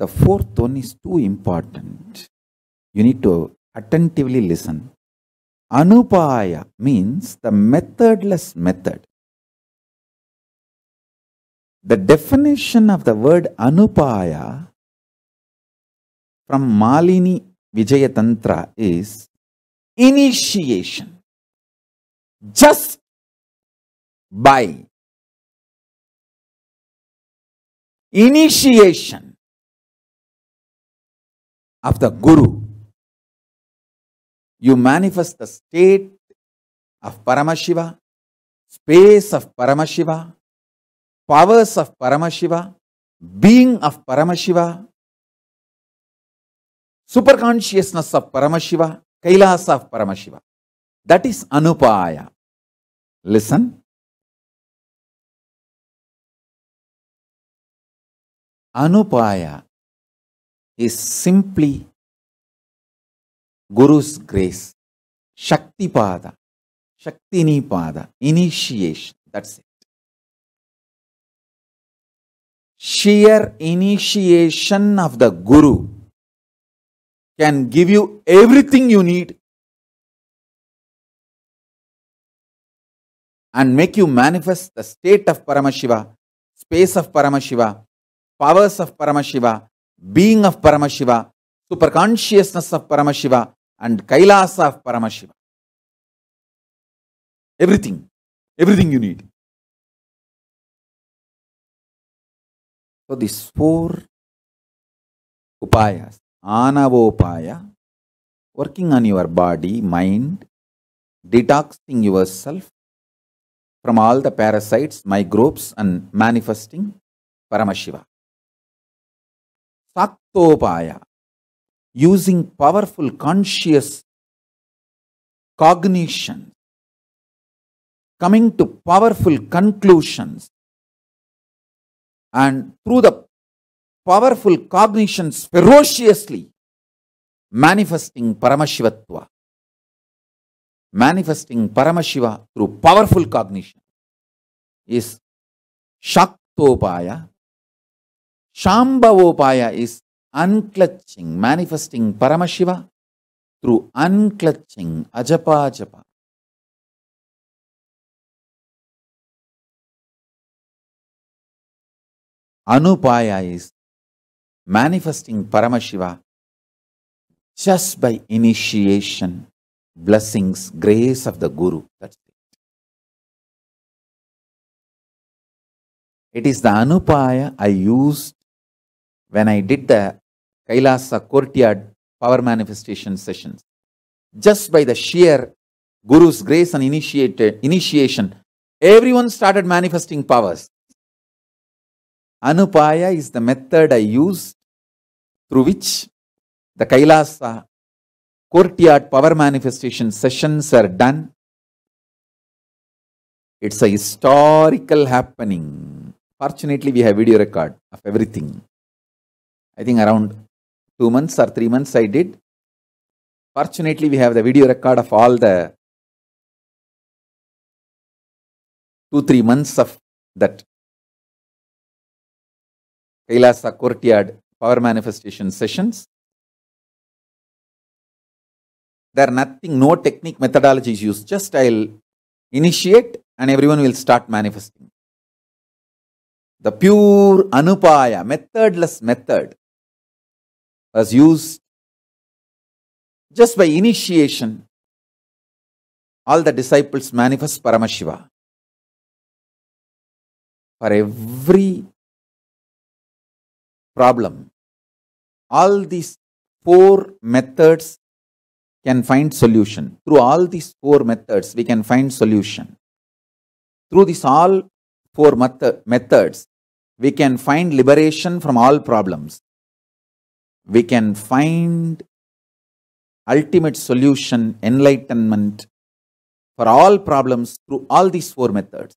The fourth one is too important. You need to attentively listen. Anupaya means the methodless method. The definition of the word anupaya from Malini Vijayatantra is initiation. Just by initiation of the Guru, you manifest the state of Paramashiva, space of Paramashiva, powers of Paramashiva, being of Paramashiva, superconsciousness of Paramashiva, Kailasa of Paramashiva. That is Anupaya. Listen. Anupaya is simply Guru's grace, Shaktipada, Shaktinipada, initiation. That's it. Sheer initiation of the Guru can give you everything you need and make you manifest the state of Paramashiva, space of Paramashiva, powers of Paramashiva, being of Paramashiva, superconsciousness of Paramashiva, and Kailasa of Paramashiva. Everything, everything you need. So these four upayas, anavopaya, working on your body, mind, detoxing yourself from all the parasites, microbes and manifesting Paramashiva. Topaya. Using powerful conscious cognition, coming to powerful conclusions, and through the powerful cognitions ferociously manifesting Paramashivatva. Manifesting Paramashiva through powerful cognition is Shaktopaya. Shambhavopaya is unclutching, manifesting Paramashiva through unclutching Ajapa Japa. Anupaya is manifesting Paramashiva just by initiation, blessings, grace of the Guru. That's it. It is the Anupaya I used when I did the Kailasa courtyard power manifestation sessions. Just by the sheer Guru's grace and initiation, everyone started manifesting powers. Anupaya is the method I used through which the Kailasa courtyard power manifestation sessions are done. It's a historical happening. Fortunately, we have video record of everything. I think around two months or three months I did. Fortunately, we have the video record of all the two, three months of that Kailasa courtyard power manifestation sessions. There are nothing, no technique methodology is used. Just I'll initiate and everyone will start manifesting. The pure anupaya, methodless method was used just by initiation. All the disciples manifest Paramashiva. For every problem, all these four methods can find solution. Through all these four methods, we can find solution. Through these all four methods, we can find liberation from all problems we can find ultimate solution, enlightenment for all problems through all these four methods.